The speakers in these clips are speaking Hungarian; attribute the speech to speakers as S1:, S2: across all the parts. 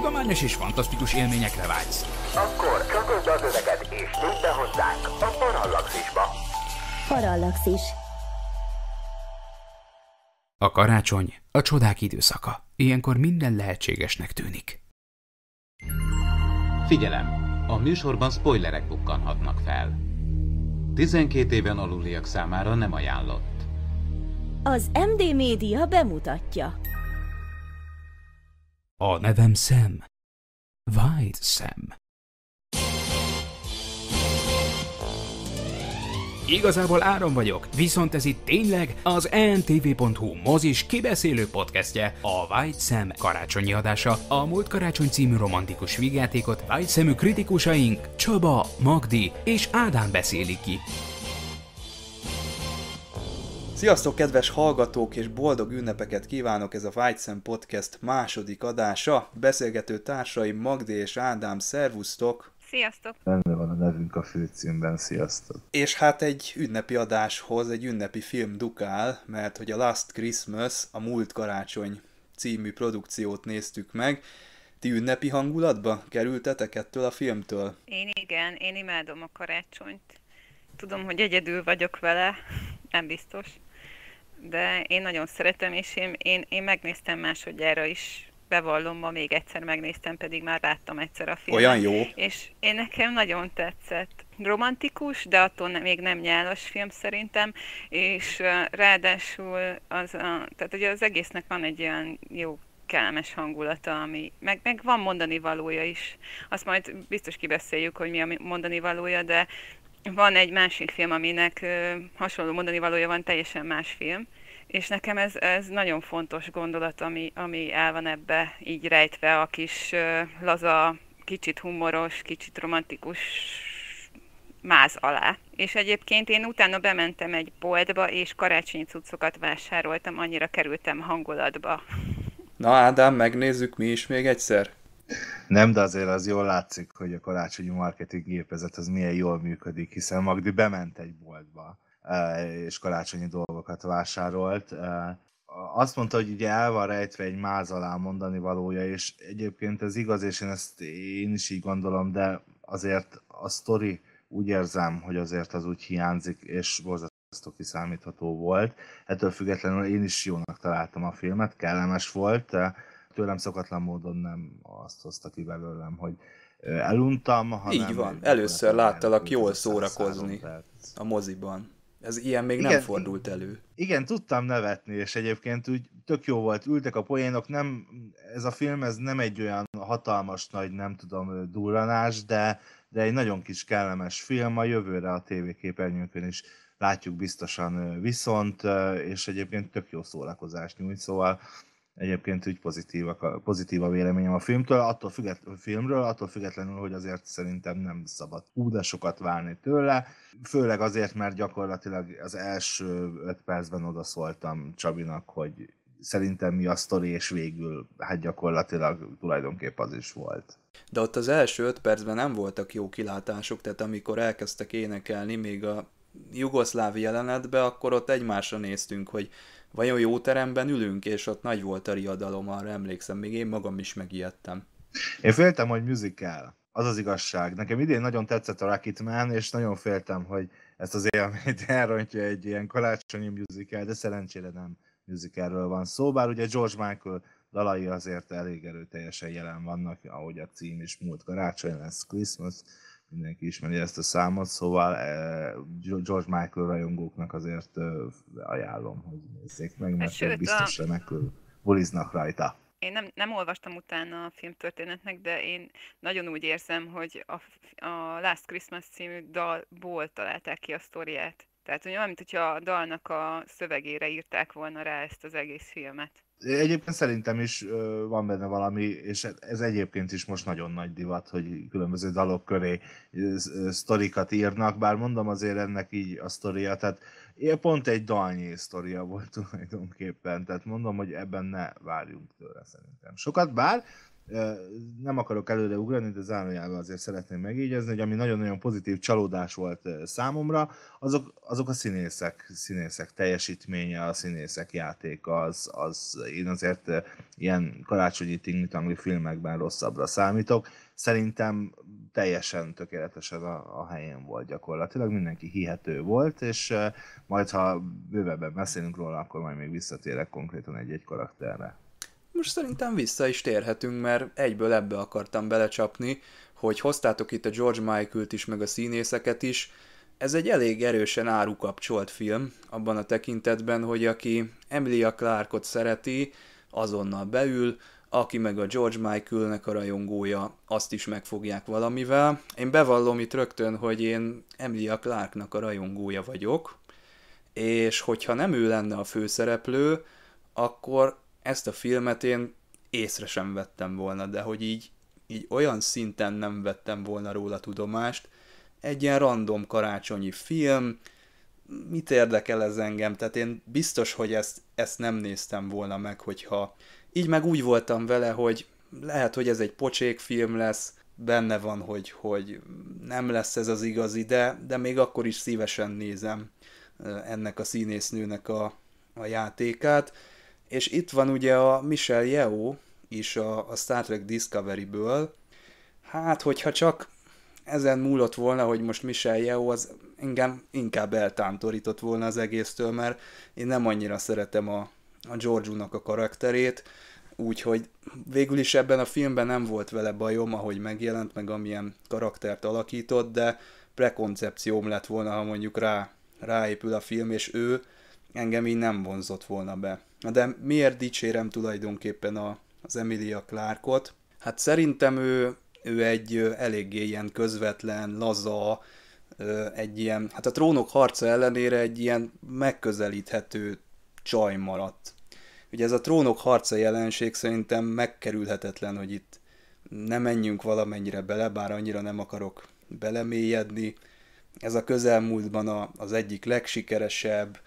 S1: Tudományos és fantasztikus élményekre vágysz. Akkor csatold az öveket és tűnj be hozzánk a Parallaxisba.
S2: Parallaxis.
S1: A karácsony a csodák időszaka. Ilyenkor minden lehetségesnek tűnik. Figyelem! A műsorban spoilerek bukkanhatnak fel. 12 éven aluliak számára nem ajánlott.
S2: Az MD Média bemutatja.
S1: A nevem Sam. White Sam. Igazából Áron vagyok, viszont ez itt tényleg az ntv.hu mozis kibeszélő podcastje, a White Sam karácsonyi adása, a múlt karácsony című romantikus vígjátékot White Samű kritikusaink Csaba, Magdi és Ádám beszélik ki.
S2: Sziasztok, kedves hallgatók, és boldog ünnepeket kívánok! Ez a Vágyszem Podcast második adása. Beszélgető társaim Magdi és Ádám, szervusztok!
S3: Sziasztok!
S4: Benne van a nevünk a főcímben, sziasztok!
S2: És hát egy ünnepi adáshoz egy ünnepi film dukál, mert hogy a Last Christmas, a múlt karácsony című produkciót néztük meg, ti ünnepi hangulatba kerültetek ettől a filmtől?
S3: Én igen, én imádom a karácsonyt. Tudom, hogy egyedül vagyok vele, nem biztos de én nagyon szeretem, és én, én, én megnéztem másodjára is, bevallom, ma még egyszer megnéztem, pedig már láttam egyszer a filmet. Olyan jó. És én nekem nagyon tetszett. Romantikus, de attól nem, még nem nyálas film szerintem, és uh, ráadásul az, a, tehát ugye az egésznek van egy olyan jó kellemes hangulata, ami, meg, meg van mondani valója is. Azt majd biztos kibeszéljük, hogy mi a mondani valója, de van egy másik film, aminek hasonló mondani valója van, teljesen más film, és nekem ez, ez nagyon fontos gondolat, ami, ami el van ebbe így rejtve, a kis laza, kicsit humoros, kicsit romantikus máz alá. És egyébként én utána bementem egy boltba, és karácsonyi cuccokat vásároltam, annyira kerültem hangulatba.
S2: Na Ádám, megnézzük mi is még egyszer.
S4: Nem, de azért az jól látszik, hogy a karácsonyi marketing gépezet az milyen jól működik, hiszen Magdi bement egy boltba, eh, és karácsonyi dolgokat vásárolt. Eh, azt mondta, hogy ugye el van rejtve egy máz alá mondani valója, és egyébként ez igaz, és én ezt én is így gondolom, de azért a sztori úgy érzem, hogy azért az úgy hiányzik, és borzasztó kiszámítható volt. Ettől függetlenül én is jónak találtam a filmet, kellemes volt, eh, tőlem szokatlan módon nem azt hozta ki belőlem, hogy eluntam, hanem... Így van,
S2: először láttalak jól szórakozni a moziban. Ez ilyen még igen, nem fordult elő.
S4: Igen, tudtam nevetni, és egyébként úgy tök jó volt, ültek a poénok, nem, ez a film ez nem egy olyan hatalmas nagy, nem tudom, durranás, de, de egy nagyon kis kellemes film, a jövőre a tévéképernyőkön is látjuk biztosan viszont, és egyébként tök jó szórakozást nyújt, szóval egyébként úgy pozitívak, pozitív a véleményem a filmtől, attól a filmről, attól függetlenül, hogy azért szerintem nem szabad úgy sokat várni tőle, főleg azért, mert gyakorlatilag az első öt percben odaszóltam Csabinak, hogy szerintem mi a sztori, és végül hát gyakorlatilag tulajdonképp az is volt.
S2: De ott az első öt percben nem voltak jó kilátások, tehát amikor elkezdtek énekelni még a jugoszláv jelenetbe, akkor ott egymásra néztünk, hogy vajon jó teremben ülünk, és ott nagy volt a riadalom, arra emlékszem, még én magam is megijedtem.
S4: Én féltem, hogy musical. Az az igazság. Nekem idén nagyon tetszett a Rakitmán, és nagyon féltem, hogy ezt az élményt elrontja egy ilyen karácsonyi musical, de szerencsére nem musicalről van szó, bár ugye George Michael dalai azért elég erőteljesen jelen vannak, ahogy a cím is múlt karácsony lesz, Christmas, mindenki ismeri ezt a számot, szóval eh, George Michael rajongóknak azért eh, ajánlom, hogy nézzék meg, mert hát, biztos remekül buliznak rajta.
S3: Én nem, nem olvastam utána a filmtörténetnek, de én nagyon úgy érzem, hogy a, a Last Christmas című dalból találták ki a sztoriát. Tehát, hogy olyan, mintha a dalnak a szövegére írták volna rá ezt az egész filmet.
S4: Egyébként szerintem is van benne valami, és ez egyébként is most nagyon nagy divat, hogy különböző dalok köré sztorikat írnak, bár mondom azért ennek így a sztoria, tehát pont egy dalnyi sztoria volt tulajdonképpen, tehát mondom, hogy ebben ne várjunk tőle szerintem sokat, bár nem akarok előre ugrani, de zárójelben azért szeretném megígyezni, hogy ami nagyon-nagyon pozitív csalódás volt számomra, azok, azok a színészek, színészek teljesítménye, a színészek játéka, az, az én azért ilyen karácsonyi tingitangli filmekben rosszabbra számítok. Szerintem teljesen tökéletesen a, a helyén volt gyakorlatilag, mindenki hihető volt, és majd ha bővebben beszélünk róla, akkor majd még visszatérek konkrétan egy-egy karakterre
S2: most szerintem vissza is térhetünk, mert egyből ebbe akartam belecsapni, hogy hoztátok itt a George Michael-t is, meg a színészeket is, ez egy elég erősen árukapcsolt film, abban a tekintetben, hogy aki Emilia Clarkot szereti, azonnal beül, aki meg a George Michaelnek a rajongója, azt is megfogják valamivel. Én bevallom itt rögtön, hogy én Emilia Clarknak a rajongója vagyok, és hogyha nem ő lenne a főszereplő, akkor ezt a filmet én észre sem vettem volna, de hogy így, így olyan szinten nem vettem volna róla tudomást, egy ilyen random karácsonyi film, mit érdekel ez engem, tehát én biztos, hogy ezt, ezt nem néztem volna meg, hogyha így meg úgy voltam vele, hogy lehet, hogy ez egy pocsék film lesz, benne van, hogy, hogy nem lesz ez az igazi, de, de még akkor is szívesen nézem eh, ennek a színésznőnek a, a játékát. És itt van ugye a Michel Yeo is a, a Star Trek Discovery-ből. Hát, hogyha csak ezen múlott volna, hogy most Michel Yeo az engem inkább eltántorított volna az egésztől, mert én nem annyira szeretem a, a Giorgio-nak a karakterét, úgyhogy végül is ebben a filmben nem volt vele bajom, ahogy megjelent, meg amilyen karaktert alakított, de prekoncepcióm lett volna, ha mondjuk rá, ráépül a film, és ő engem így nem vonzott volna be. Na de miért dicsérem tulajdonképpen a, az Emilia Clarkot? Hát szerintem ő, ő egy eléggé ilyen közvetlen, laza, egy ilyen, hát a trónok harca ellenére egy ilyen megközelíthető csaj maradt. Ugye ez a trónok harca jelenség szerintem megkerülhetetlen, hogy itt ne menjünk valamennyire bele, bár annyira nem akarok belemélyedni. Ez a közelmúltban a, az egyik legsikeresebb,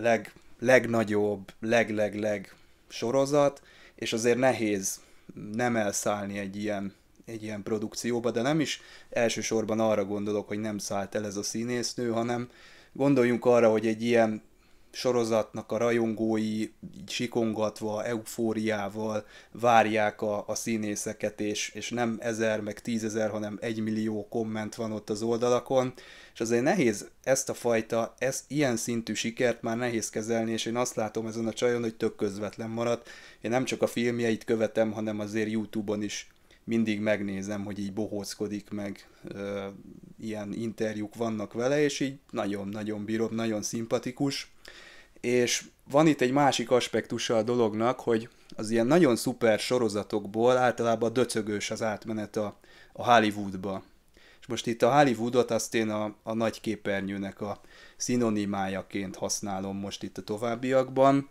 S2: leg, legnagyobb, leg-leg-leg sorozat, és azért nehéz nem elszállni egy ilyen, egy ilyen produkcióba, de nem is elsősorban arra gondolok, hogy nem szállt el ez a színésznő, hanem gondoljunk arra, hogy egy ilyen sorozatnak a rajongói sikongatva, eufóriával várják a, a színészeket, és, és nem ezer, meg tízezer, hanem egy millió komment van ott az oldalakon, és azért nehéz ezt a fajta, ezt, ilyen szintű sikert már nehéz kezelni, és én azt látom ezen a csajon, hogy tök közvetlen maradt. Én nem csak a filmjeit követem, hanem azért Youtube-on is mindig megnézem, hogy így bohózkodik meg, ö, ilyen interjúk vannak vele, és így nagyon-nagyon bírom, nagyon szimpatikus. És van itt egy másik aspektusa a dolognak, hogy az ilyen nagyon szuper sorozatokból általában döcögős az átmenet a, a Hollywoodba. És most itt a Hollywoodot azt én a, a nagy képernyőnek a szinonimájaként használom most itt a továbbiakban.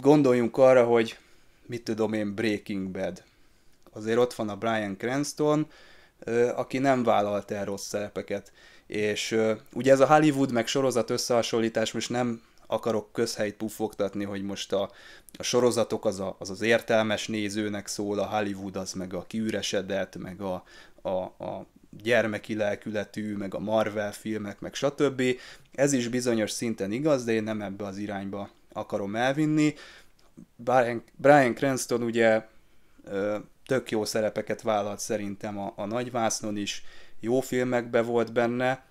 S2: Gondoljunk arra, hogy mit tudom én, Breaking Bad. Azért ott van a Brian Cranston, aki nem vállalt el rossz szerepeket. És ugye ez a Hollywood meg sorozat összehasonlítás most nem akarok közhelyt pufogtatni, hogy most a, a sorozatok az, a, az az értelmes nézőnek szól, a Hollywood az meg a kiüresedett, meg a, a, a gyermeki lelkületű, meg a Marvel filmek, meg stb. Ez is bizonyos szinten igaz, de én nem ebbe az irányba akarom elvinni. Brian, Brian Cranston ugye tök jó szerepeket vállalt szerintem a, a Nagyvásznon is, jó filmekbe volt benne,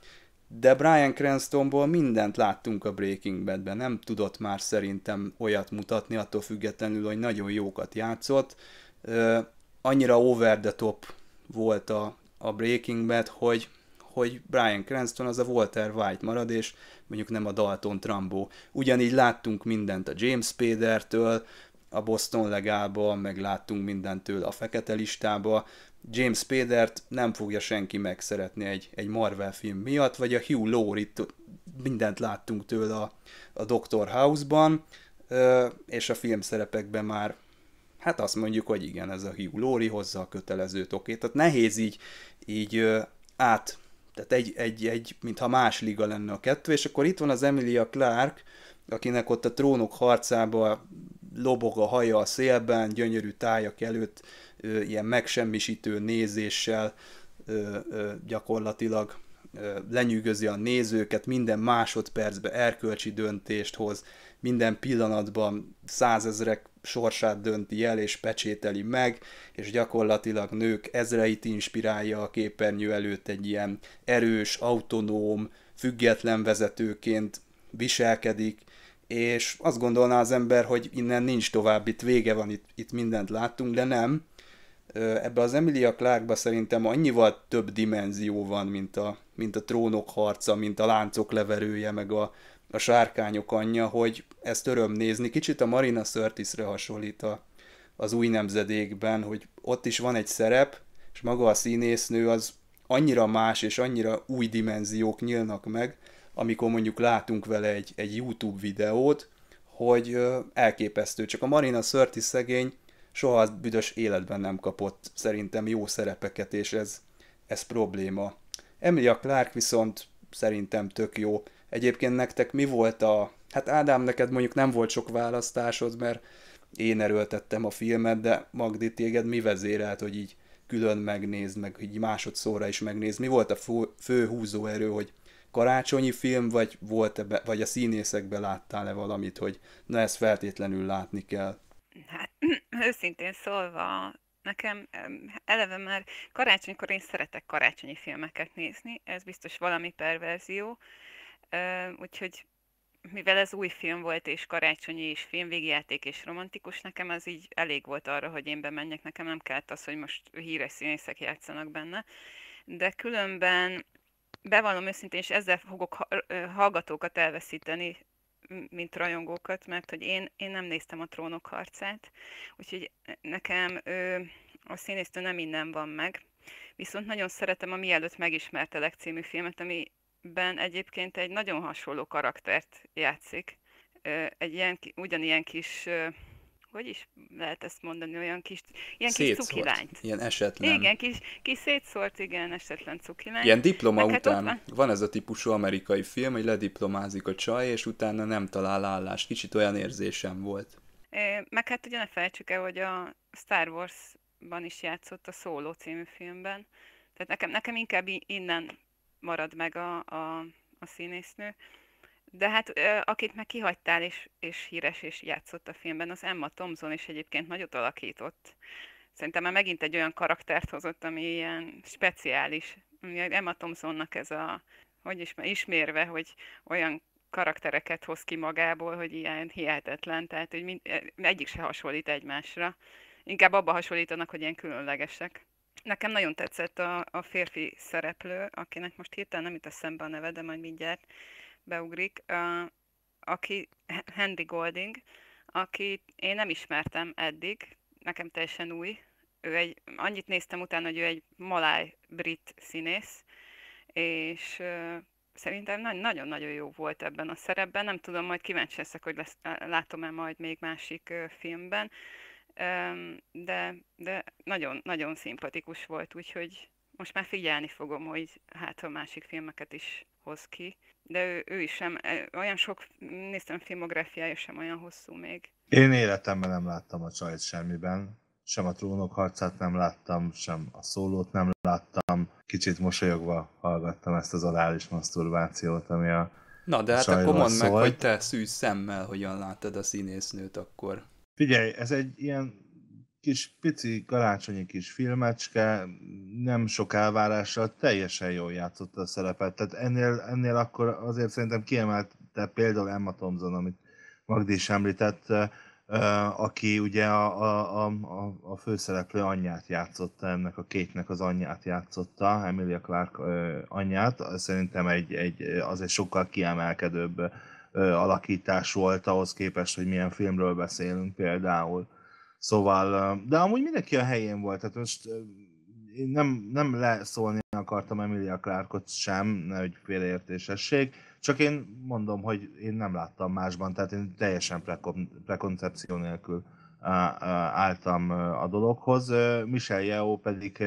S2: de Brian Cranstonból mindent láttunk a Breaking Badben, nem tudott már szerintem olyat mutatni, attól függetlenül, hogy nagyon jókat játszott. Annyira over the top volt a a Breaking Bad, hogy, hogy Brian Cranston az a Walter White marad, és mondjuk nem a Dalton Trumbo. Ugyanígy láttunk mindent a James Spader-től, a Boston legába, meg láttunk mindentől a fekete listába. James Spader-t nem fogja senki megszeretni egy, egy Marvel film miatt, vagy a Hugh laurie t mindent láttunk tőle a, a Doctor House-ban, és a filmszerepekben már Hát azt mondjuk, hogy igen, ez a Hugh Laurie hozza a kötelező tokét. Tehát nehéz így, így át, tehát egy, egy, egy, mintha más liga lenne a kettő, és akkor itt van az Emilia Clark, akinek ott a trónok harcába lobog a haja a szélben, gyönyörű tájak előtt, ilyen megsemmisítő nézéssel gyakorlatilag lenyűgözi a nézőket, minden másodpercben erkölcsi döntést hoz, minden pillanatban százezrek sorsát dönti el és pecsételi meg, és gyakorlatilag nők ezreit inspirálja a képernyő előtt egy ilyen erős, autonóm, független vezetőként viselkedik, és azt gondolná az ember, hogy innen nincs tovább, itt vége van, itt, itt mindent láttunk, de nem. Ebbe az Emilia Clarkba szerintem annyival több dimenzió van, mint a, mint a trónok harca, mint a láncok leverője, meg a, a sárkányok anyja, hogy ezt öröm nézni. Kicsit a Marina Sörtisre hasonlít a, az új nemzedékben, hogy ott is van egy szerep, és maga a színésznő az annyira más, és annyira új dimenziók nyílnak meg, amikor mondjuk látunk vele egy, egy YouTube videót, hogy elképesztő. Csak a Marina Sörtis szegény soha az büdös életben nem kapott szerintem jó szerepeket, és ez, ez probléma. Emilia Clark viszont szerintem tök jó. Egyébként nektek mi volt a hát Ádám, neked mondjuk nem volt sok választásod, mert én erőltettem a filmet, de Magdi, téged mi vezérelt, hogy így külön megnézd, meg így másodszorra is megnézd? Mi volt a fő, fő húzóerő, hogy karácsonyi film, vagy, volt -e vagy a színészekbe láttál-e valamit, hogy na ezt feltétlenül látni kell?
S3: Hát őszintén szólva, nekem eleve már karácsonykor én szeretek karácsonyi filmeket nézni, ez biztos valami perverzió, úgyhogy mivel ez új film volt, és karácsonyi és filmvégjáték és romantikus, nekem az így elég volt arra, hogy én bemenjek, nekem nem kellett az, hogy most híres színészek játszanak benne. De különben bevallom őszintén, és ezzel fogok hallgatókat elveszíteni, mint rajongókat, mert hogy én, én nem néztem a trónok harcát, úgyhogy nekem ö, a színésztő nem innen van meg. Viszont nagyon szeretem a Mielőtt megismertelek című filmet, ami ben egyébként egy nagyon hasonló karaktert játszik. Egy ilyen, ugyanilyen kis, hogy is lehet ezt mondani, olyan kis, ilyen szétszort, kis cukilányt. Ilyen esetlen. Igen, kis, kis szétszórt, igen, esetlen cukilányt. Ilyen diploma Neked hát után van,
S2: van ez a típusú amerikai film, hogy lediplomázik a csaj, és utána nem talál állást. Kicsit olyan érzésem volt.
S3: Meg hát ugye ne felejtsük el, hogy a Star Wars-ban is játszott a Solo című filmben. Tehát nekem, nekem inkább innen marad meg a, a, a színésznő. De hát akit meg kihagytál, és, és híres, és játszott a filmben, az Emma Thompson is egyébként nagyot alakított. Szerintem már megint egy olyan karaktert hozott, ami ilyen speciális. Emma Thompsonnak ez a, hogy is, ismérve, hogy olyan karaktereket hoz ki magából, hogy ilyen hihetetlen, tehát hogy mind, egyik se hasonlít egymásra. Inkább abba hasonlítanak, hogy ilyen különlegesek. Nekem nagyon tetszett a, a férfi szereplő, akinek most hirtelen nem jut eszembe a neve, de majd mindjárt beugrik, a, aki Henry Golding, aki én nem ismertem eddig, nekem teljesen új. Ő egy, annyit néztem utána, hogy ő egy maláj brit színész, és uh, szerintem nagyon-nagyon jó volt ebben a szerepben. Nem tudom, majd kíváncsi leszek, hogy lesz, látom-e majd még másik uh, filmben de, de nagyon, nagyon szimpatikus volt, úgyhogy most már figyelni fogom, hogy hát a másik filmeket is hoz ki. De ő, ő is sem, e, olyan sok, néztem filmográfiája sem olyan hosszú még.
S4: Én életemben nem láttam a csajt semmiben, sem a trónok harcát nem láttam, sem a szólót nem láttam. Kicsit mosolyogva hallgattam ezt az orális maszturbációt, ami a Na,
S2: de hát akkor mondd meg, hogy te szűz szemmel hogyan láttad a színésznőt akkor.
S4: Figyelj, ez egy ilyen kis pici karácsonyi kis filmecske, nem sok elvárással teljesen jól játszotta a szerepet. Tehát ennél, ennél akkor azért szerintem kiemelte például Emma Thompson, amit Magdi is említett, aki ugye a, a, a, a főszereplő anyját játszotta, ennek a kétnek az anyját játszotta, Emilia Clark anyját, szerintem egy, egy, az egy sokkal kiemelkedőbb alakítás volt ahhoz képest, hogy milyen filmről beszélünk például. Szóval, de amúgy mindenki a helyén volt, tehát most én nem, nem leszólni akartam Emilia Clarkot sem, nehogy félreértésesség, csak én mondom, hogy én nem láttam másban, tehát én teljesen prekoncepció nélkül álltam a dologhoz. Michelle Yeoh pedig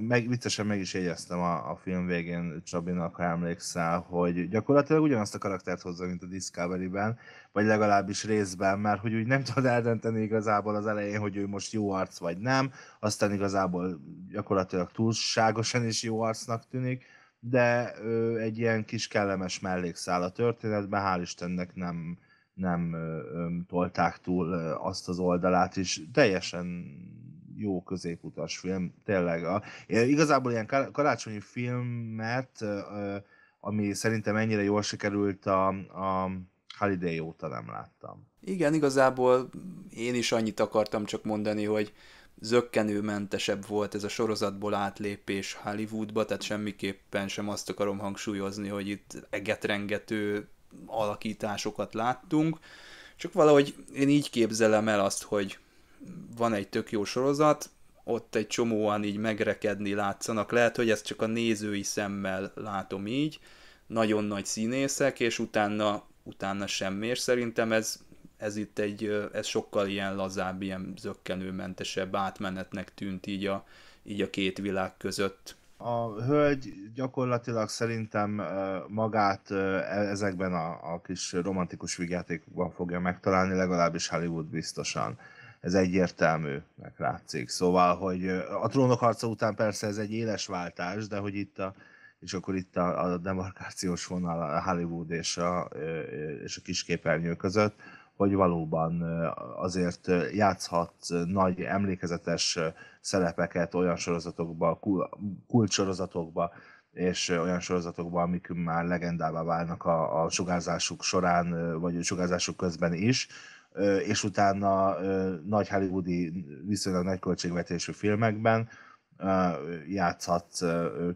S4: meg, viccesen meg is jegyeztem a, a film végén Csabinak, ha emlékszel, hogy gyakorlatilag ugyanazt a karaktert hozza, mint a Discovery-ben, vagy legalábbis részben, mert hogy úgy nem tud eldönteni igazából az elején, hogy ő most jó arc vagy nem, aztán igazából gyakorlatilag túlságosan is jó arcnak tűnik, de ö, egy ilyen kis kellemes mellékszál a történetben, hál' Istennek nem, nem ö, ö, tolták túl ö, azt az oldalát is, teljesen jó középutas film, tényleg. A, igazából ilyen karácsonyi filmet, ami szerintem ennyire jól sikerült a, a Holiday óta nem láttam.
S2: Igen, igazából én is annyit akartam csak mondani, hogy zöggenőmentesebb volt ez a sorozatból átlépés Hollywoodba, tehát semmiképpen sem azt akarom hangsúlyozni, hogy itt egetrengető alakításokat láttunk, csak valahogy én így képzelem el azt, hogy van egy tök jó sorozat, ott egy csomóan így megrekedni látszanak. Lehet, hogy ezt csak a nézői szemmel látom így, nagyon nagy színészek, és utána, utána semmi, és szerintem ez, ez itt egy, ez sokkal ilyen lazább, ilyen zöggenőmentesebb átmenetnek tűnt így a, így a két világ között.
S4: A hölgy gyakorlatilag szerintem magát e, ezekben a, a kis romantikus vigyátékban fogja megtalálni, legalábbis Hollywood biztosan ez egyértelműnek látszik. Szóval, hogy a trónok harca után persze ez egy éles váltás, de hogy itt a, és akkor itt a, a demarkációs vonal a Hollywood és a, és a kisképernyő között, hogy valóban azért játszhat nagy emlékezetes szerepeket olyan sorozatokba, kulcsorozatokba, és olyan sorozatokba, amik már legendává válnak a, a sugárzásuk során, vagy a sugárzásuk közben is, és utána nagy hollywoodi, viszonylag nagy költségvetésű filmekben játszhatsz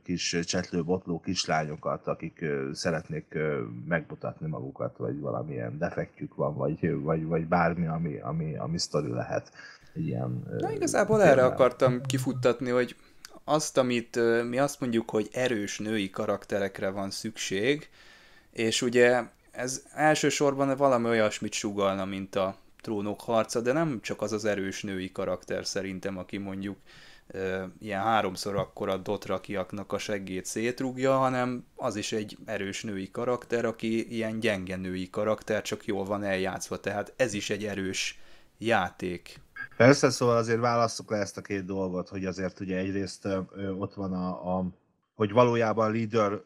S4: kis csetlő-botló kislányokat, akik szeretnék megmutatni magukat, vagy valamilyen defektjük van, vagy, vagy, vagy bármi, ami, ami, ami sztori lehet. Ilyen, Na igazából filmen. erre
S2: akartam kifuttatni, hogy azt, amit mi azt mondjuk, hogy erős női karakterekre van szükség, és ugye ez elsősorban valami olyasmit sugalna, mint a trónok harca, de nem csak az az erős női karakter szerintem, aki mondjuk e, ilyen háromszor akkora dotrakiaknak a seggét szétrugja, hanem az is egy erős női karakter, aki ilyen gyenge női karakter, csak jól van eljátszva, tehát ez is egy erős játék.
S4: Persze, szóval azért válasszuk le ezt a két dolgot, hogy azért ugye egyrészt ö, ott van a, a hogy valójában leader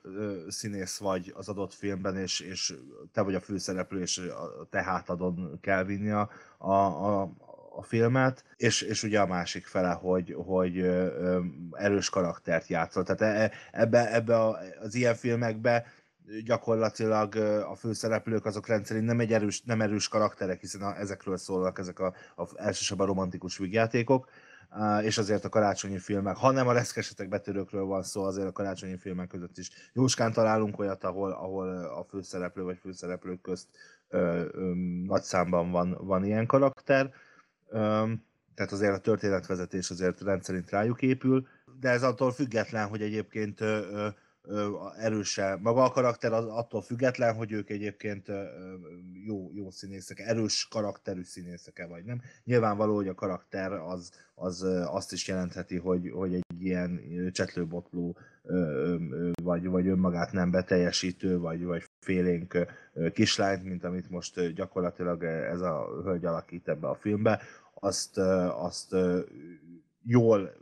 S4: színész vagy az adott filmben, és, és te vagy a főszereplő, és a te hátadon kell vinni a, a, a filmet, és, és ugye a másik fele, hogy, hogy erős karaktert játszol. Tehát e, ebbe, ebbe a, az ilyen filmekbe gyakorlatilag a főszereplők azok rendszerint nem, egy erős, nem erős karakterek, hiszen a, ezekről szólnak ezek a, a elsősorban romantikus vígjátékok, és azért a karácsonyi filmek, ha nem a reszkesetek betörőkről van szó, azért a karácsonyi filmek között is jóskán találunk olyat, ahol, ahol a főszereplő vagy főszereplők közt ö, ö, nagy számban van, van ilyen karakter, ö, tehát azért a történetvezetés azért rendszerint rájuk épül, de ez attól független, hogy egyébként ö, ö, erőse maga a karakter, az attól független, hogy ők egyébként jó, jó színészek, erős karakterű -e vagy nem. Nyilvánvaló, hogy a karakter az, az azt is jelentheti, hogy, hogy egy ilyen csetlőbotló vagy, vagy önmagát nem beteljesítő, vagy, vagy félénk kislányt, mint amit most gyakorlatilag ez a hölgy alakít ebbe a filmbe, azt, azt jól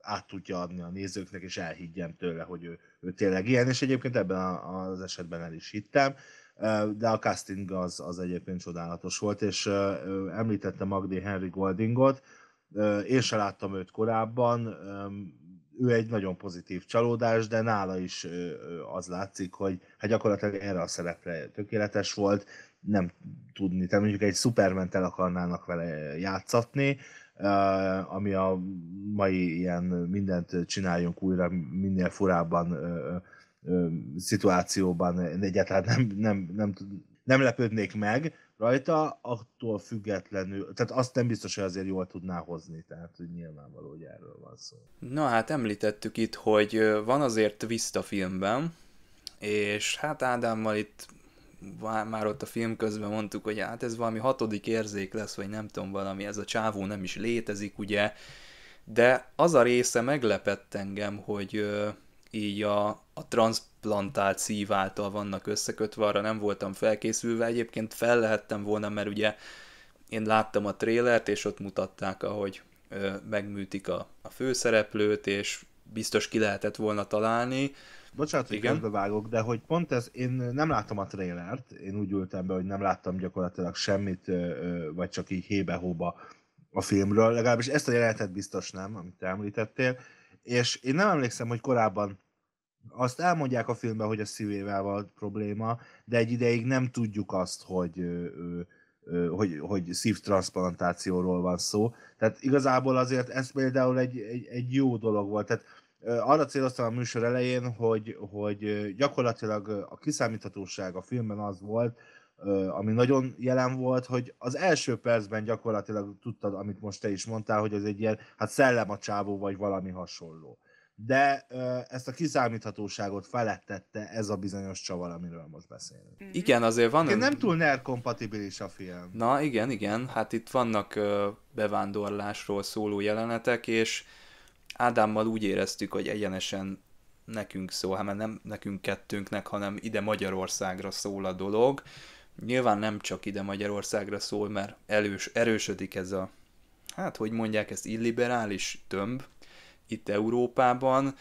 S4: át tudja adni a nézőknek, és elhiggyen tőle, hogy ő, ő tényleg ilyen, és egyébként ebben az esetben el is hittem, de a casting az, az egyébként csodálatos volt, és említette Magdi Henry Goldingot, én se láttam őt korábban, ő egy nagyon pozitív csalódás, de nála is az látszik, hogy hát gyakorlatilag erre a szerepre tökéletes volt, nem tudni, tehát mondjuk egy Superment el akarnának vele játszatni, Eh, ami a mai ilyen mindent csináljunk újra, minél furábban eh, eh, szituációban egyáltalán nem, nem, nem, nem lepődnék meg rajta, attól függetlenül, tehát azt nem biztos, hogy azért jól tudná hozni, tehát hogy nyilvánvaló, hogy erről van szó.
S2: Na hát említettük itt, hogy van azért twist a filmben, és hát Ádámmal itt már ott a film közben mondtuk, hogy hát ez valami hatodik érzék lesz, vagy nem tudom, valami ez a csávó nem is létezik, ugye, de az a része meglepett engem, hogy ö, így a, a transplantált szív által vannak összekötve, arra nem voltam felkészülve, egyébként fel lehettem volna, mert ugye én láttam a trélert, és ott mutatták, ahogy ö, megműtik a, a főszereplőt, és biztos ki lehetett volna találni, bocsánat, hogy Igen.
S4: közbevágok, de hogy pont ez, én nem láttam a trailert, én úgy ültem be, hogy nem láttam gyakorlatilag semmit, vagy csak így hébe-hóba a filmről, legalábbis ezt a jelenetet biztos nem, amit te említettél, és én nem emlékszem, hogy korábban azt elmondják a filmben, hogy a szívével van probléma, de egy ideig nem tudjuk azt, hogy, hogy, hogy szívtranszplantációról van szó. Tehát igazából azért ez például egy, egy, egy jó dolog volt. Tehát arra céloztam a műsor elején, hogy, hogy gyakorlatilag a kiszámíthatóság a filmben az volt, ami nagyon jelen volt, hogy az első percben gyakorlatilag tudtad, amit most te is mondtál, hogy ez egy ilyen, hát szellem a csávó, vagy valami hasonló. De ezt a kiszámíthatóságot felettette ez a bizonyos csavar, amiről most beszélünk. Mhm. Igen, azért van... Én nem túl NER kompatibilis a film.
S2: Na igen, igen, hát itt vannak bevándorlásról szóló jelenetek, és Ádámmal úgy éreztük, hogy egyenesen nekünk szól, hát mert nem nekünk kettőnknek, hanem ide Magyarországra szól a dolog. Nyilván nem csak ide Magyarországra szól, mert elős, erősödik ez a, hát hogy mondják ezt, illiberális tömb itt Európában.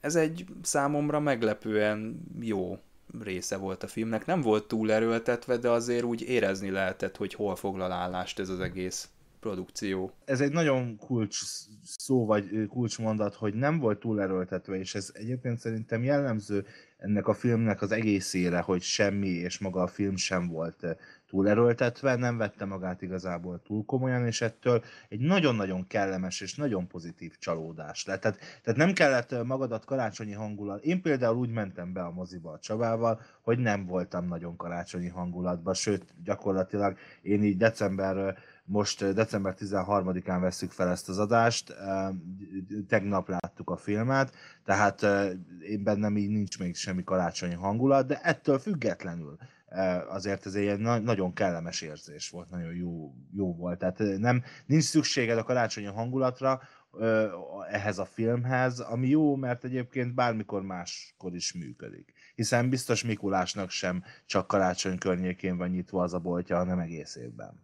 S2: Ez egy számomra meglepően jó része volt a filmnek. Nem volt túl erőltetve, de azért úgy érezni lehetett, hogy hol foglal állást ez az egész produkció.
S4: Ez egy nagyon kulcs szó, vagy kulcsmondat, hogy nem volt túl erőltetve és ez egyébként szerintem jellemző ennek a filmnek az egészére, hogy semmi, és maga a film sem volt túl erőltetve, nem vette magát igazából túl komolyan, és ettől egy nagyon-nagyon kellemes és nagyon pozitív csalódás lett. Tehát, tehát nem kellett magadat karácsonyi hangulat. Én például úgy mentem be a moziba a Csabával, hogy nem voltam nagyon karácsonyi hangulatban, sőt, gyakorlatilag én így december most december 13-án veszük fel ezt az adást, tegnap láttuk a filmet, tehát én bennem így nincs még semmi karácsonyi hangulat, de ettől függetlenül azért ez egy nagyon kellemes érzés volt, nagyon jó, jó volt. Tehát nem, nincs szükséged a karácsonyi hangulatra, ehhez a filmhez, ami jó, mert egyébként bármikor máskor is működik. Hiszen biztos Mikulásnak sem csak karácsony környékén van nyitva az a boltja, hanem egész évben.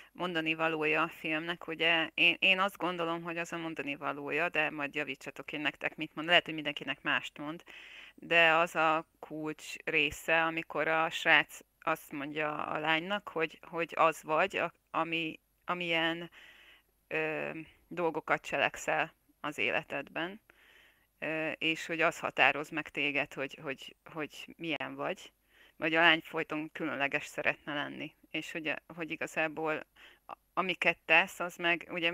S3: mondani valója a filmnek, ugye én, én azt gondolom, hogy az a mondani valója, de majd javítsatok én nektek, mit mond. Lehet, hogy mindenkinek mást mond, de az a kulcs része, amikor a srác azt mondja a lánynak, hogy, hogy az vagy, ami, amilyen ö, dolgokat cselekszel az életedben, ö, és hogy az határoz meg téged, hogy, hogy, hogy milyen vagy vagy a lány folyton különleges szeretne lenni. És hogy, hogy igazából amiket tesz, az meg ugye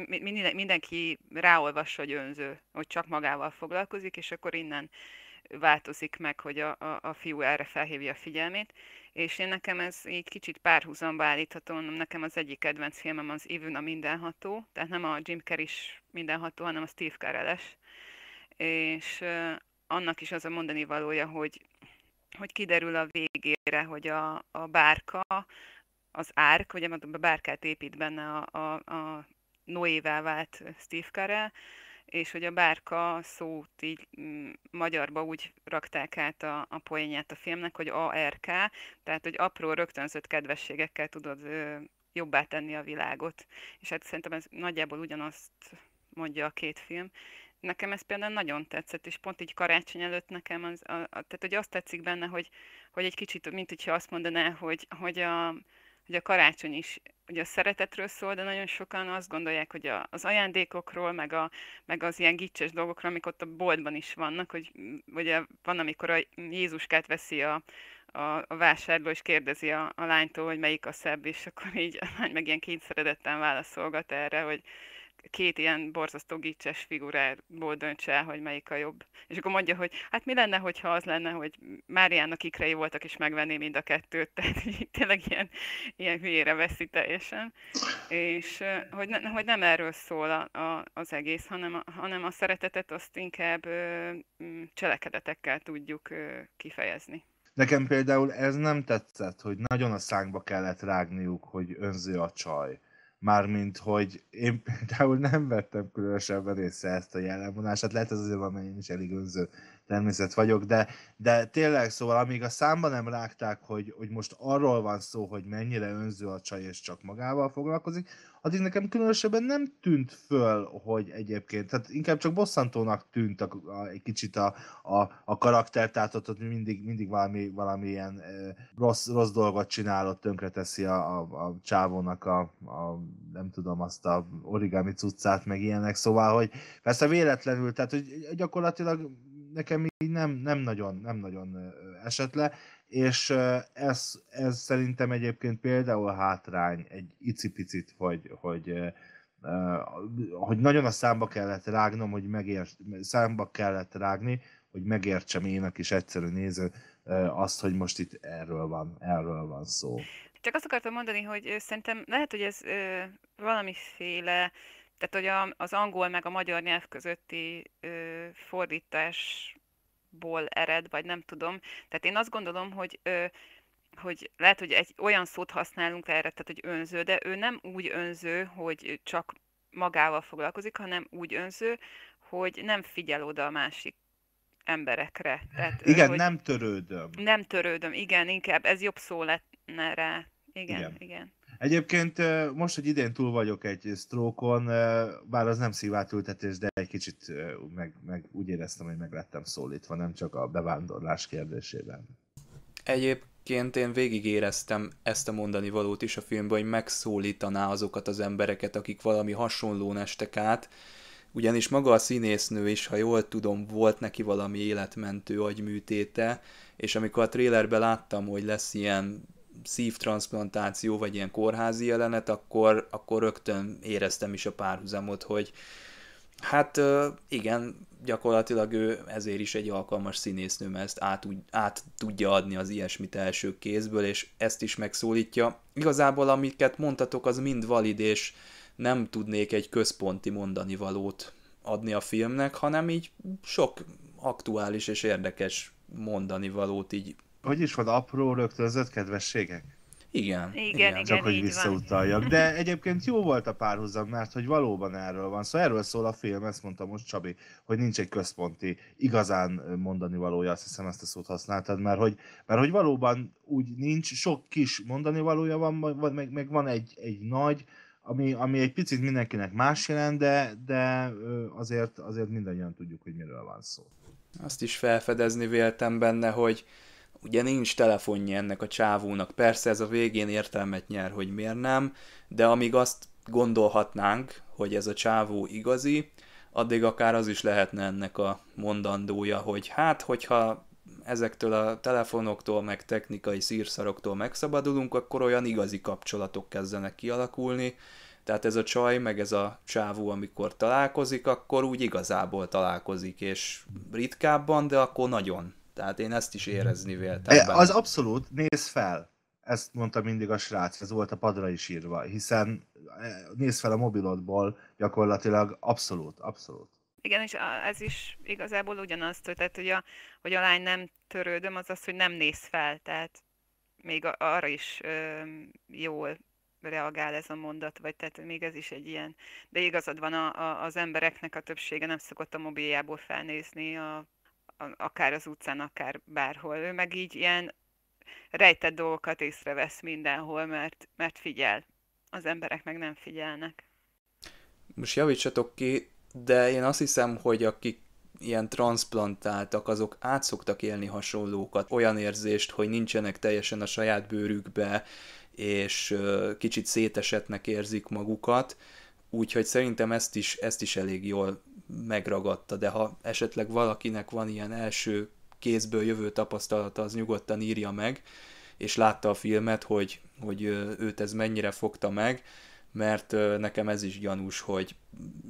S3: mindenki ráolvas, hogy önző, hogy csak magával foglalkozik, és akkor innen változik meg, hogy a, a, a fiú erre felhívja a figyelmét, és én nekem ez így kicsit párhuzamba állítható, nekem az egyik kedvenc filmem az Even a mindenható, tehát nem a Jim carrey is mindenható, hanem a Steve carell és annak is az a mondani valója, hogy hogy kiderül a végére, hogy a, a bárka, az árk, ugye mondom, a bárkát épít benne a, a, a Noévá vált Steve Carell, és hogy a bárka szót így mm, magyarba úgy rakták át a, a poénját a filmnek, hogy ARK, tehát hogy apró rögtönzött kedvességekkel tudod ö, jobbá tenni a világot. És hát szerintem ez nagyjából ugyanazt mondja a két film, Nekem ez például nagyon tetszett, és pont így karácsony előtt nekem az, a, a, tehát hogy azt tetszik benne, hogy, hogy egy kicsit, mint hogyha azt mondaná, hogy, hogy a, hogy a karácsony is ugye a szeretetről szól, de nagyon sokan azt gondolják, hogy a, az ajándékokról, meg, a, meg az ilyen gicses dolgokról, amik ott a boltban is vannak, hogy ugye van, amikor a Jézuskát veszi a, a, a vásárló, és kérdezi a, a lánytól, hogy melyik a szebb, és akkor így a lány meg ilyen kényszeredetten válaszolgat erre, hogy, két ilyen borzasztó gicses figurából döntse el, hogy melyik a jobb. És akkor mondja, hogy hát mi lenne, hogyha az lenne, hogy Máriának ikrei voltak, és megvenné mind a kettőt, tehát tényleg ilyen, ilyen hülyére veszi teljesen. És hogy, ne, hogy nem erről szól a, a, az egész, hanem a, hanem a szeretetet azt inkább ö, cselekedetekkel tudjuk ö, kifejezni.
S4: Nekem például ez nem tetszett, hogy nagyon a szánkba kellett rágniuk, hogy önző a csaj Mármint, hogy én például nem vettem különösebben észre ezt a jellemvonását, lehet ez azért van, én is elég önző természet vagyok, de, de tényleg szóval amíg a számban nem rágták, hogy, hogy most arról van szó, hogy mennyire önző a csaj és csak magával foglalkozik, addig nekem különösebben nem tűnt föl, hogy egyébként, tehát inkább csak bosszantónak tűnt a, a, egy kicsit a, a, a karakter, tehát ott, ott mindig, mindig valami, valami ilyen e, rossz, rossz dolgot csinál, ott tönkreteszi a, a, a csávónak a, a, nem tudom, azt a origami cuccát, meg ilyenek, szóval, hogy persze véletlenül, tehát hogy gyakorlatilag nekem így nem, nem, nagyon, nem nagyon esett le, és ez, ez szerintem egyébként például hátrány egy icipicit, hogy, hogy hogy nagyon a számba kellett rágnom, hogy megért, számba kellett rágni, hogy megértsem én a kis egyszerű néző azt, hogy most itt erről van, erről van szó.
S3: Csak azt akartam mondani, hogy szerintem lehet, hogy ez valamiféle tehát hogy a, az angol meg a magyar nyelv közötti ö, fordításból ered, vagy nem tudom. Tehát én azt gondolom, hogy ö, hogy lehet, hogy egy olyan szót használunk erre, tehát hogy önző, de ő nem úgy önző, hogy csak magával foglalkozik, hanem úgy önző, hogy nem figyel oda a másik emberekre. Tehát, igen,
S4: nem törődöm.
S3: Nem törődöm, igen, inkább ez jobb szó lenne rá. Igen, igen. igen.
S4: Egyébként most, hogy idén túl vagyok egy sztrókon, bár az nem szívátültetés, de egy kicsit meg, meg úgy éreztem, hogy meg lettem szólítva, nem csak a bevándorlás kérdésében.
S2: Egyébként én végig éreztem ezt a mondani valót is a filmben, hogy megszólítaná azokat az embereket, akik valami hasonlón estek át, ugyanis maga a színésznő is, ha jól tudom, volt neki valami életmentő agyműtéte, és amikor a trélerben láttam, hogy lesz ilyen szívtransplantáció, vagy ilyen kórházi jelenet, akkor, akkor rögtön éreztem is a párhuzamot, hogy hát igen, gyakorlatilag ő ezért is egy alkalmas színésznő, mert ezt át, át tudja adni az ilyesmit első kézből, és ezt is megszólítja. Igazából amiket mondtatok, az mind valid, és nem tudnék egy központi mondani valót adni a filmnek, hanem így sok aktuális és érdekes mondani
S4: valót így hogy is van, apró rögtönzött kedvességek? Igen. Igen, igen. Csak, igen, hogy visszautaljak. Van. De egyébként jó volt a párhuzam, mert hogy valóban erről van. Szóval erről szól a film, ezt mondta most Csabi, hogy nincs egy központi, igazán mondani valója, azt hiszem ezt a szót használtad, mert hogy, mert hogy valóban úgy nincs, sok kis mondani valója van, meg, meg van egy, egy nagy, ami, ami egy picit mindenkinek más jelent, de, de azért, azért mindannyian tudjuk, hogy miről van szó.
S2: Azt is felfedezni véltem benne, hogy Ugye nincs telefonja ennek a csávónak, persze ez a végén értelmet nyer, hogy miért nem, de amíg azt gondolhatnánk, hogy ez a csávó igazi, addig akár az is lehetne ennek a mondandója, hogy hát, hogyha ezektől a telefonoktól, meg technikai szírszaroktól megszabadulunk, akkor olyan igazi kapcsolatok kezdenek kialakulni, tehát ez a csaj, meg ez a csávó, amikor találkozik, akkor úgy igazából találkozik, és ritkábban, de akkor nagyon. Tehát én ezt is mhm. érezni véltem. Benne. Az
S4: abszolút, néz fel. Ezt mondta mindig a srác, ez volt a padra is írva, hiszen e, néz fel a mobilodból gyakorlatilag abszolút, abszolút.
S3: Igen, és ez is igazából ugyanazt, tehát hogy a, hogy a lány nem törődöm, az az, hogy nem néz fel, tehát még arra is ö, jól reagál ez a mondat, vagy tehát még ez is egy ilyen. De igazad van, a, a, az embereknek a többsége nem szokott a mobiljából felnézni a akár az utcán, akár bárhol. Ő meg így ilyen rejtett dolgokat észrevesz mindenhol, mert, mert figyel. Az emberek meg nem figyelnek.
S2: Most javítsatok ki, de én azt hiszem, hogy akik ilyen transplantáltak, azok át szoktak élni hasonlókat, olyan érzést, hogy nincsenek teljesen a saját bőrükbe, és kicsit szétesetnek érzik magukat, úgyhogy szerintem ezt is, ezt is elég jól megragadta, de ha esetleg valakinek van ilyen első kézből jövő tapasztalata, az nyugodtan írja meg, és látta a filmet, hogy, hogy őt ez mennyire fogta meg, mert nekem ez is gyanús, hogy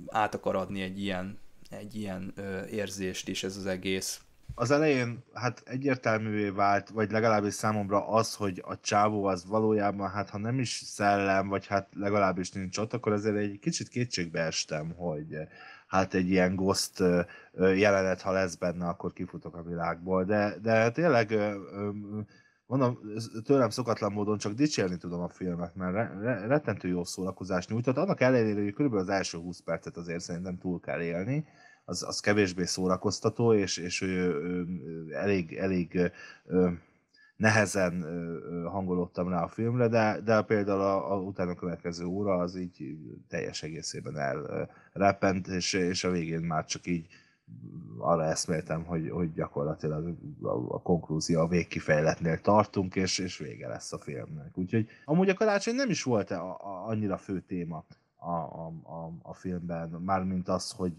S2: át akar adni egy ilyen,
S4: egy ilyen érzést is ez az egész. Az elején hát egyértelművé vált, vagy legalábbis számomra az, hogy a csávó az valójában, hát ha nem is szellem, vagy hát legalábbis nincs ott, akkor azért egy kicsit kétségbe estem, hogy hát egy ilyen ghost jelenet, ha lesz benne, akkor kifutok a világból. De, de tényleg mondom, tőlem szokatlan módon csak dicsérni tudom a filmet, mert re- re- rettentő jó szórakozást nyújtott. Annak ellenére, hogy körülbelül az első 20 percet azért szerintem túl kell élni, az, az kevésbé szórakoztató, és, és ő, ő, elég, elég ő, nehezen hangolódtam rá a filmre, de, de például a, a utána következő óra az így teljes egészében elrepent, és, és a végén már csak így arra eszméltem, hogy, hogy gyakorlatilag a, a konklúzió a végkifejletnél tartunk, és, és vége lesz a filmnek. Úgyhogy amúgy a karácsony nem is volt a, a, annyira fő téma a, a, a, a filmben, mármint az, hogy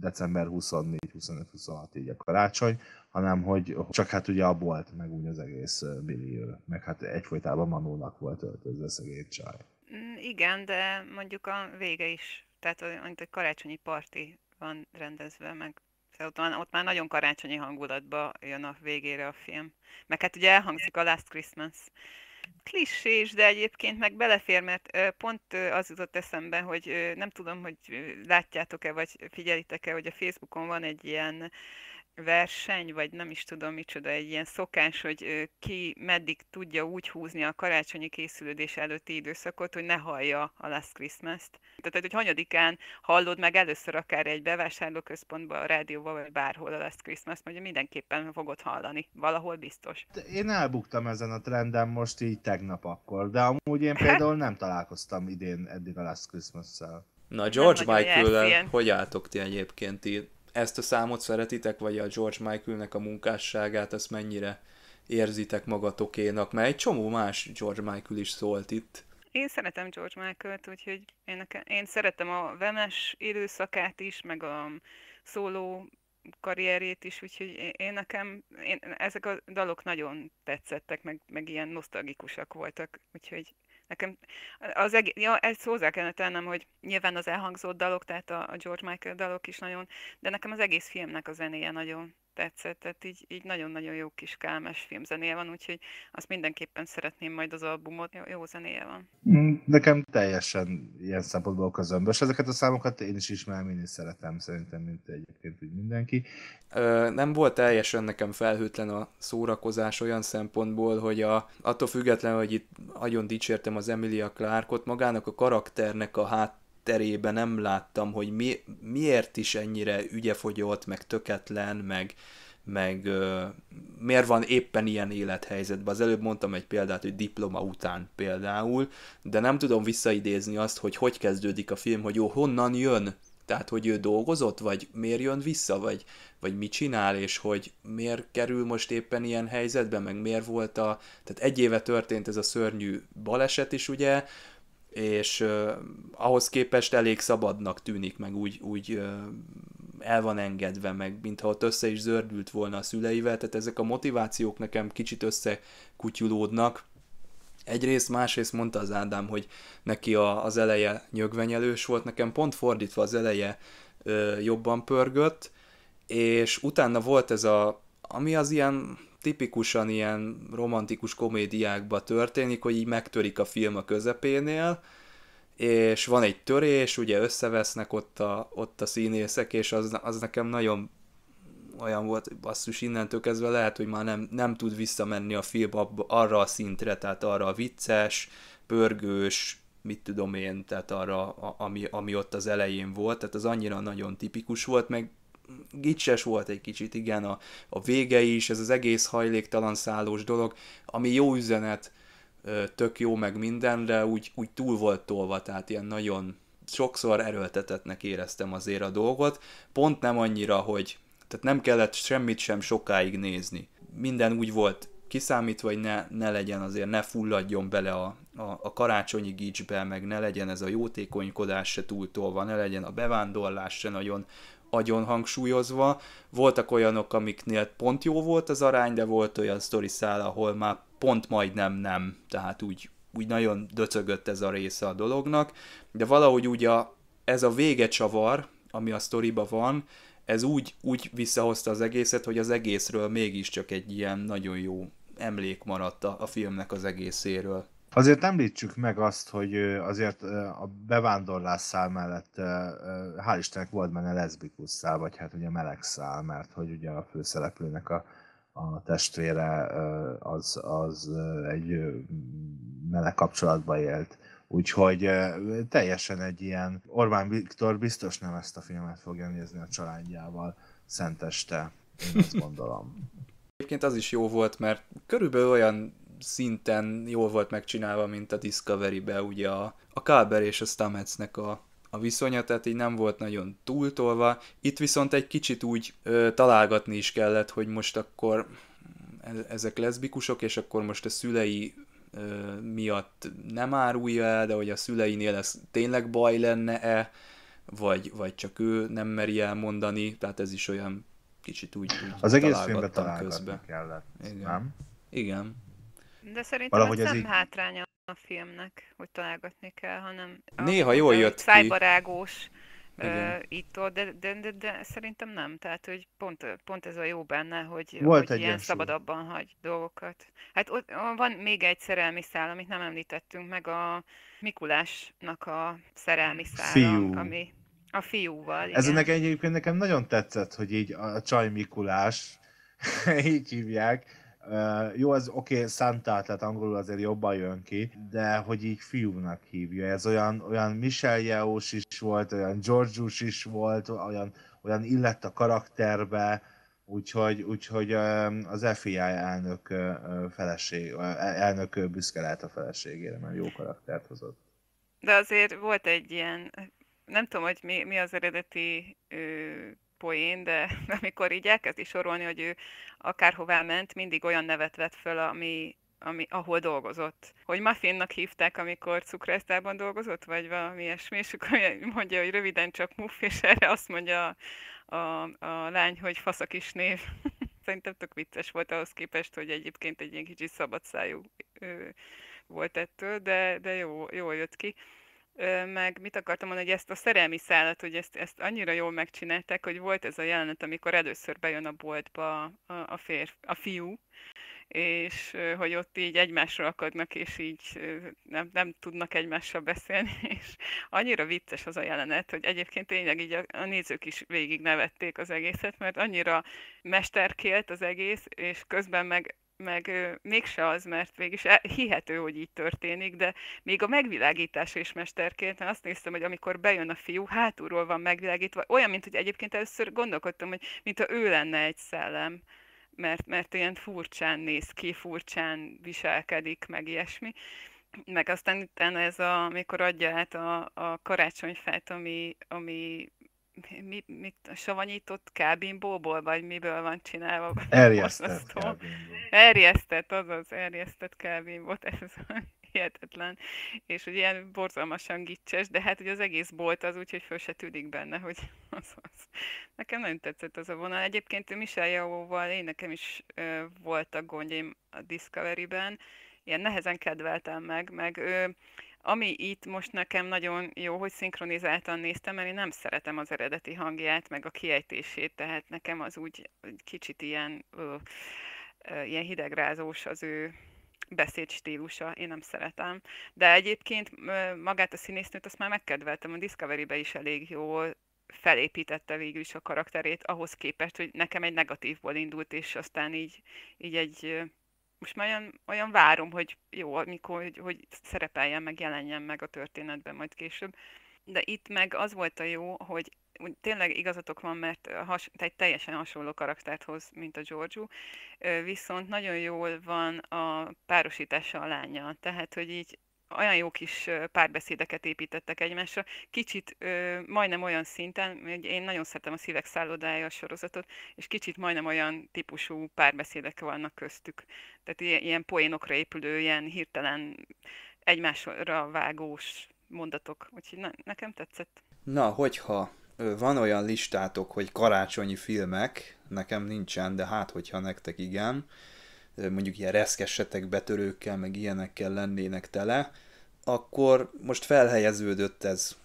S4: december 24-25-26 így a karácsony, hanem hogy csak hát ugye a bolt, meg úgy az egész Billy ő, meg hát egyfolytában Manónak volt öltözve szegény csaj.
S3: Mm, igen, de mondjuk a vége is, tehát mint egy karácsonyi parti van rendezve, meg szóval ott már, ott már nagyon karácsonyi hangulatba jön a végére a film. Meg hát ugye elhangzik a Last Christmas. Klissés, de egyébként meg belefér, mert pont az jutott eszembe, hogy nem tudom, hogy látjátok-e, vagy figyelitek-e, hogy a Facebookon van egy ilyen verseny, vagy nem is tudom micsoda, egy ilyen szokás, hogy ki meddig tudja úgy húzni a karácsonyi készülődés előtti időszakot, hogy ne hallja a Last Christmas-t. Tehát, hogy hanyadikán hallod meg először akár egy bevásárlóközpontban a rádióban, vagy bárhol a Last Christmas-t, hogy mindenképpen fogod hallani, valahol biztos. Én
S4: elbuktam ezen a trenden most így tegnap akkor, de amúgy én például nem találkoztam idén eddig a Last Christmas-szel. Na, George michael
S2: hogy álltok ti egyébként ti ezt a számot szeretitek, vagy a George Michaelnek a munkásságát, ezt mennyire érzitek magatokénak, mert egy csomó más George Michael is szólt itt.
S3: Én szeretem George Michael-t, úgyhogy én, én szeretem a Vemes időszakát is, meg a szóló karrierét is, úgyhogy én nekem, én, ezek a dalok nagyon tetszettek, meg, meg ilyen nosztalgikusak voltak, úgyhogy Nekem az egész, ja, ezt hozzá kellene tennem, hogy nyilván az elhangzott dalok, tehát a, a George Michael dalok is nagyon, de nekem az egész filmnek a zenéje nagyon tetszett, tehát így, így nagyon-nagyon jó kis kálmes filmzenéje van, úgyhogy azt mindenképpen szeretném majd az albumot, jó, jó zenéje van.
S4: Mm, nekem teljesen ilyen szempontból közömbös. Ezeket a számokat én is ismerem, én is szeretem szerintem, mint egyébként úgy mindenki.
S2: Ö, nem volt teljesen nekem felhőtlen a szórakozás olyan szempontból, hogy a, attól függetlenül, hogy itt nagyon dicsértem az Emilia Clarkot, magának a karakternek a hát hátterében nem láttam, hogy mi, miért is ennyire ügyefogyott, meg töketlen, meg, meg ö, miért van éppen ilyen élethelyzetben. Az előbb mondtam egy példát, hogy diploma után például, de nem tudom visszaidézni azt, hogy hogy kezdődik a film, hogy jó, honnan jön, tehát hogy ő dolgozott, vagy miért jön vissza, vagy, vagy mit csinál, és hogy miért kerül most éppen ilyen helyzetbe, meg miért volt a... Tehát egy éve történt ez a szörnyű baleset is, ugye, és uh, ahhoz képest elég szabadnak tűnik, meg úgy, úgy uh, el van engedve, meg mintha ott össze is zördült volna a szüleivel, tehát ezek a motivációk nekem kicsit összekutyulódnak. Egyrészt, másrészt mondta az Ádám, hogy neki a, az eleje nyögvenyelős volt, nekem pont fordítva az eleje uh, jobban pörgött, és utána volt ez a, ami az ilyen tipikusan ilyen romantikus komédiákba történik, hogy így megtörik a film a közepénél, és van egy törés, ugye összevesznek ott a, ott a színészek, és az, az nekem nagyon olyan volt, hogy basszus, innentől kezdve lehet, hogy már nem, nem tud visszamenni a film abba, arra a szintre, tehát arra a vicces, pörgős, mit tudom én, tehát arra, ami, ami ott az elején volt, tehát az annyira nagyon tipikus volt, meg gicses volt egy kicsit, igen, a, a vége is, ez az egész hajléktalan szállós dolog, ami jó üzenet, tök jó meg mindenre, úgy, úgy túl volt tolva, tehát ilyen nagyon sokszor erőltetetnek éreztem azért a dolgot, pont nem annyira, hogy tehát nem kellett semmit sem sokáig nézni. Minden úgy volt kiszámítva, hogy ne, ne legyen azért, ne fulladjon bele a, a, a karácsonyi gicsbe, meg ne legyen ez a jótékonykodás se tolva, ne legyen a bevándorlás se nagyon agyon hangsúlyozva. Voltak olyanok, amiknél pont jó volt az arány, de volt olyan sztori szál, ahol már pont majdnem nem, tehát úgy, úgy nagyon döcögött ez a része a dolognak, de valahogy ugye ez a vége csavar, ami a sztoriba van, ez úgy, úgy visszahozta az egészet, hogy az egészről mégiscsak egy ilyen nagyon jó emlék maradt a, a filmnek az egészéről.
S4: Azért említsük meg azt, hogy azért a bevándorlás szál mellett hál' Istennek volt benne leszbikus szál, vagy hát ugye meleg szál, mert hogy ugye a főszereplőnek a, a testvére az, az egy meleg kapcsolatba élt. Úgyhogy teljesen egy ilyen, Orbán Viktor biztos nem ezt a filmet fogja nézni a családjával szenteste, én azt gondolom.
S2: Egyébként az is jó volt, mert körülbelül olyan szinten jól volt megcsinálva, mint a Discovery-be ugye a, a Káber és a Stametsnek a, a viszonya, tehát így nem volt nagyon túltolva. Itt viszont egy kicsit úgy ö, találgatni is kellett, hogy most akkor e-, ezek leszbikusok, és akkor most a szülei ö, miatt nem árulja el, de hogy a szüleinél ez tényleg baj lenne-e, vagy, vagy csak ő nem meri elmondani, tehát ez is olyan kicsit úgy, úgy Az egész filmben találgatni közben. kellett, Igen. nem? Igen.
S3: De szerintem valahogy ez nem így... hátránya a filmnek, hogy találgatni kell, hanem... Néha a, jól jött ki. Szájbarágós uh, itt de, de, de, de, szerintem nem. Tehát, hogy pont, pont ez a jó benne, hogy, Volt hogy ilyen szabadabban hagy dolgokat. Hát ott van még egy szerelmi szál, amit nem említettünk, meg a Mikulásnak a szerelmi szál, Fiú. ami a fiúval. Ez igen.
S4: egyébként nekem nagyon tetszett, hogy így a Csaj Mikulás, így hívják, Uh, jó, ez oké, okay, Santa, tehát angolul azért jobban jön ki, de hogy így fiúnak hívja. Ez olyan, olyan Michel Yeoh is volt, olyan Georgius is volt, olyan, olyan illett a karakterbe, úgyhogy, úgyhogy az FBI elnök, feleség, elnök büszke lehet a feleségére, mert jó karaktert hozott.
S3: De azért volt egy ilyen, nem tudom, hogy mi, mi az eredeti uh poén, de amikor így elkezdi sorolni, hogy ő akárhová ment, mindig olyan nevet vett föl, ami, ami, ahol dolgozott. Hogy muffinnak hívták, amikor cukrásztában dolgozott, vagy valami ilyesmi, és akkor mondja, hogy röviden csak muff, és erre azt mondja a, a, a lány, hogy faszak is név. Szerintem tök vicces volt ahhoz képest, hogy egyébként egy ilyen kicsit szabadszájú volt ettől, de, de jó, jól jött ki meg mit akartam mondani, hogy ezt a szerelmi szállat, hogy ezt, ezt annyira jól megcsinálták, hogy volt ez a jelenet, amikor először bejön a boltba a, a, férf, a fiú, és hogy ott így egymásra akadnak, és így nem, nem tudnak egymással beszélni, és annyira vicces az a jelenet, hogy egyébként tényleg így a, a nézők is végig nevették az egészet, mert annyira mesterkélt az egész, és közben meg meg mégse az, mert mégis e, hihető, hogy így történik, de még a megvilágítása is mesterként, mert azt néztem, hogy amikor bejön a fiú, hátulról van megvilágítva, olyan, mint hogy egyébként először gondolkodtam, hogy mintha ő lenne egy szellem, mert, mert ilyen furcsán néz ki, furcsán viselkedik, meg ilyesmi. Meg aztán utána ez, a, amikor adja át a, a karácsonyfát, ami, ami mi, mit, savanyított kábinbóból, vagy miből van csinálva? Erjesztett kábinból. Erjesztett, azaz, erjesztett kábinbót, ez hihetetlen, és ugye ilyen borzalmasan gicses, de hát hogy az egész bolt az úgy, hogy föl se tűnik benne, hogy az az. Nekem nagyon tetszett az a vonal. Egyébként Michel Jaóval én nekem is ö, voltak gondjaim a Discovery-ben, ilyen nehezen kedveltem meg, meg ő ami itt most nekem nagyon jó, hogy szinkronizáltan néztem, mert én nem szeretem az eredeti hangját, meg a kiejtését, tehát nekem az úgy kicsit ilyen, ö, ö, ilyen hidegrázós az ő beszédstílusa, én nem szeretem. De egyébként magát a színésznőt azt már megkedveltem, a Discovery-be is elég jól felépítette végül is a karakterét ahhoz képest, hogy nekem egy negatívból indult, és aztán így, így egy most már olyan, olyan várom, hogy jó, amikor, hogy, hogy szerepeljen, meg jelenjen meg a történetben majd később. De itt meg az volt a jó, hogy tényleg igazatok van, mert has, egy teljesen hasonló karaktert hoz, mint a Giorgio, viszont nagyon jól van a párosítása a lánya, tehát hogy így olyan jó kis párbeszédeket építettek egymásra. Kicsit ö, majdnem olyan szinten, hogy én nagyon szeretem a Szívek szállodája a sorozatot, és kicsit majdnem olyan típusú párbeszédek vannak köztük. Tehát ilyen, ilyen poénokra épülő, ilyen hirtelen egymásra vágós mondatok. Úgyhogy na, nekem tetszett.
S2: Na, hogyha van olyan listátok, hogy karácsonyi filmek, nekem nincsen, de hát hogyha nektek igen, mondjuk ilyen reszkesetek, betörőkkel, meg ilyenekkel lennének tele, akkor most felhelyeződött ez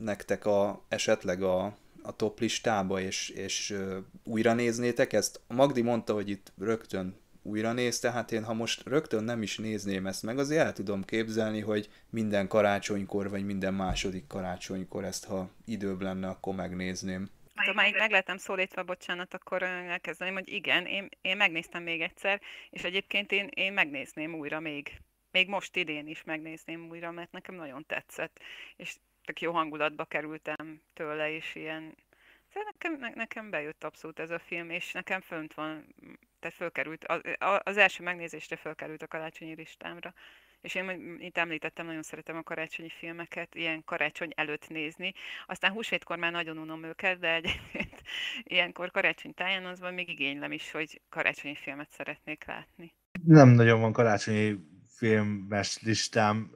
S2: nektek a, esetleg a, a top listába, és, és újra néznétek ezt. Magdi mondta, hogy itt rögtön újra nézte, hát én ha most rögtön nem is nézném ezt meg, azért el tudom képzelni, hogy minden karácsonykor, vagy minden második karácsonykor ezt, ha időbb lenne, akkor megnézném.
S3: Ha már így meg lettem szólítva, bocsánat, akkor elkezdeném, hogy igen, én, én megnéztem még egyszer, és egyébként én, én megnézném újra még. Még most idén is megnézném újra, mert nekem nagyon tetszett, és tök jó hangulatba kerültem tőle, és ilyen... Szóval nekem, ne, nekem bejött abszolút ez a film, és nekem fönt van, tehát fölkerült, az, az első megnézésre fölkerült a karácsonyi listámra és én, itt említettem, nagyon szeretem a karácsonyi filmeket, ilyen karácsony előtt nézni. Aztán húsvétkor már nagyon unom őket, de egyébként ilyenkor karácsony táján azban még igénylem is, hogy karácsonyi filmet szeretnék látni.
S4: Nem nagyon van karácsonyi filmes listám,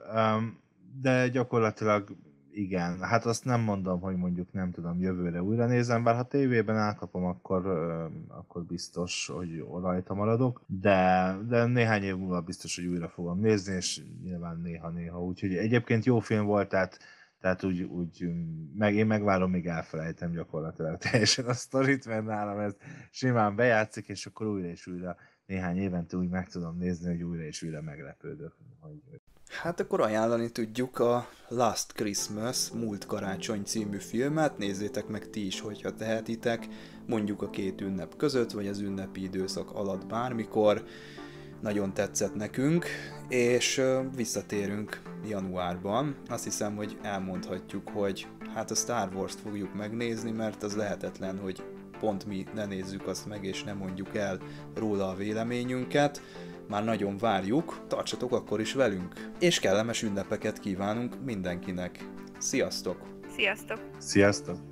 S4: de gyakorlatilag igen, hát azt nem mondom, hogy mondjuk nem tudom, jövőre újra nézem, bár ha tévében elkapom, akkor, akkor biztos, hogy rajta maradok, de, de néhány év múlva biztos, hogy újra fogom nézni, és nyilván néha-néha. Úgyhogy egyébként jó film volt, tehát tehát úgy, úgy meg, én megvárom, még elfelejtem gyakorlatilag teljesen a sztorit, mert nálam ez simán bejátszik, és akkor újra és újra néhány évente úgy meg tudom nézni, hogy újra és újra meglepődök, hogy
S2: Hát akkor ajánlani tudjuk a Last Christmas, Múlt Karácsony című filmet, nézzétek meg ti is, hogyha tehetitek, mondjuk a két ünnep között, vagy az ünnepi időszak alatt bármikor. Nagyon tetszett nekünk, és visszatérünk januárban. Azt hiszem, hogy elmondhatjuk, hogy hát a Star Wars-t fogjuk megnézni, mert az lehetetlen, hogy pont mi ne nézzük azt meg, és ne mondjuk el róla a véleményünket már nagyon várjuk, tartsatok akkor is velünk, és kellemes ünnepeket kívánunk mindenkinek. Sziasztok! Sziasztok! Sziasztok!